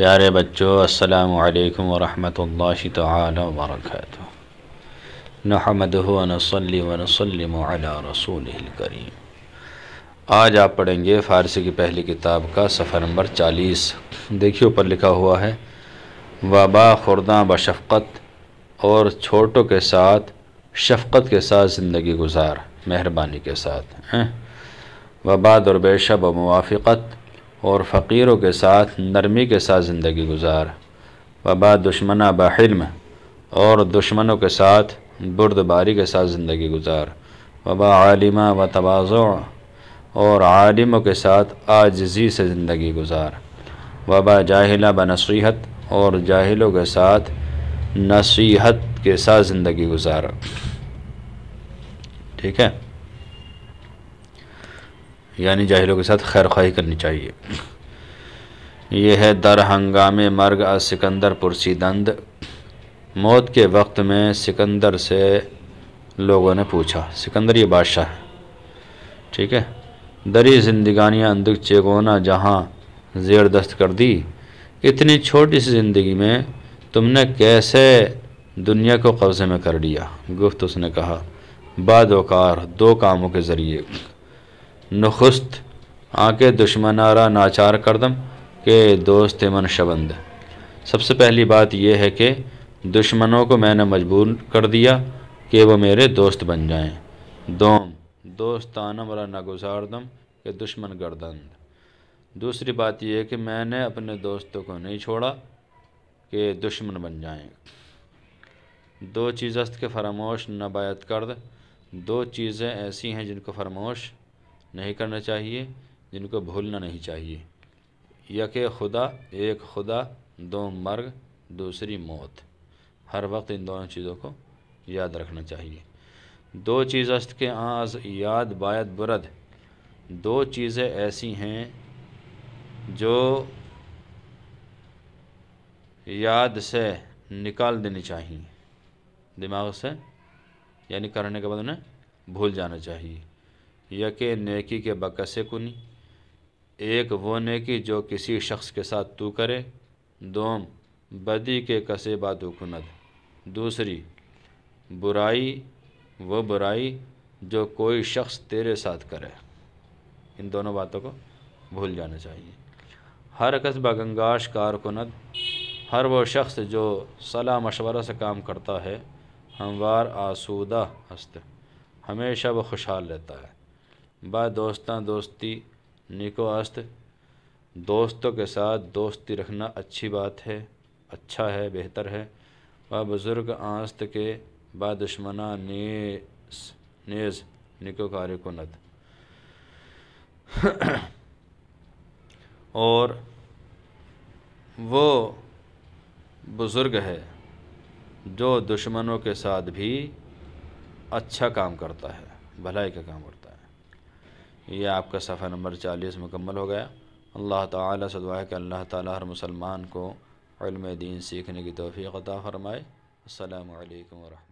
پیارے بچوں السلام علیکم ورحمۃ اللہ تعالی وبرکاتہ ونصلی ونسلم علی رسول کریم آج آپ پڑھیں گے فارسی کی پہلی کتاب کا سفر نمبر چالیس دیکھیے اوپر لکھا ہوا ہے وبا خوردہ بشفقت اور چھوٹوں کے ساتھ شفقت کے ساتھ زندگی گزار مہربانی کے ساتھ ہاں؟ وبا دربیشہ بموافقت اور فقیروں کے ساتھ نرمی کے ساتھ زندگی گزار وبا دشمنہ بحلم اور دشمنوں کے ساتھ برد باری کے ساتھ زندگی گزار وبا عالمہ و تواضع اور عالموں کے ساتھ آجزی سے زندگی گزار وبا جاہلہ بہ نصیحت اور جاہلوں کے ساتھ نصیحت کے ساتھ زندگی گزار ٹھیک ہے یعنی جاہلوں کے ساتھ خیر خواہی کرنی چاہیے یہ ہے در ہنگام مرگ از سکندر پرسی دند موت کے وقت میں سکندر سے لوگوں نے پوچھا سکندر یہ بادشاہ ہے ٹھیک ہے دری زندگانیاں اندک چگونا جہاں زیر دست کر دی اتنی چھوٹی سی زندگی میں تم نے کیسے دنیا کو قبضے میں کر دیا گفت اس نے کہا بادار دو کاموں کے ذریعے نخست آ کے دشمن ناچار کردم کہ دوست من شبند سب سے پہلی بات یہ ہے کہ دشمنوں کو میں نے مجبور کر دیا کہ وہ میرے دوست بن جائیں دوم دوستانہ را نہ گزار دم کہ دشمن گردن دوسری بات یہ ہے کہ میں نے اپنے دوستوں کو نہیں چھوڑا کہ دشمن بن جائیں دو چیز کے فراموش نہ بایت کرد دو چیزیں ایسی ہیں جن کو فرموش نہیں کرنا چاہیے جن کو بھولنا نہیں چاہیے یک خدا ایک خدا دو مرگ دوسری موت ہر وقت ان دونوں چیزوں کو یاد رکھنا چاہیے دو چیز است کے آز یاد باید برد دو چیزیں ایسی ہیں جو یاد سے نکال دینی چاہیے دماغ سے یعنی کرنے کے بعد انہیں بھول جانا چاہیے یکے نیکی کے بکسے کنی ایک وہ نیکی جو کسی شخص کے ساتھ تو کرے دوم بدی کے کسے باتو کند دوسری برائی وہ برائی جو کوئی شخص تیرے ساتھ کرے ان دونوں باتوں کو بھول جانا چاہیے ہر قصبہ گنگاش کند ہر وہ شخص جو صلاح مشورہ سے کام کرتا ہے ہموار آسودہ ہست ہمیشہ وہ خوشحال رہتا ہے بہ دوستاں دوستی نکو آست دوستوں کے ساتھ دوستی رکھنا اچھی بات ہے اچھا ہے بہتر ہے بزرگ آست کے دشمنہ نیز نیز نکو کند اور وہ بزرگ ہے جو دشمنوں کے ساتھ بھی اچھا کام کرتا ہے بھلائی کا کام کرتا ہے یہ آپ کا صفحہ نمبر چالیس مکمل ہو گیا اللہ دعا ہے کہ اللہ تعالیٰ ہر مسلمان کو علم دین سیکھنے کی توفیق عطا فرمائے السلام علیکم ورحمۃ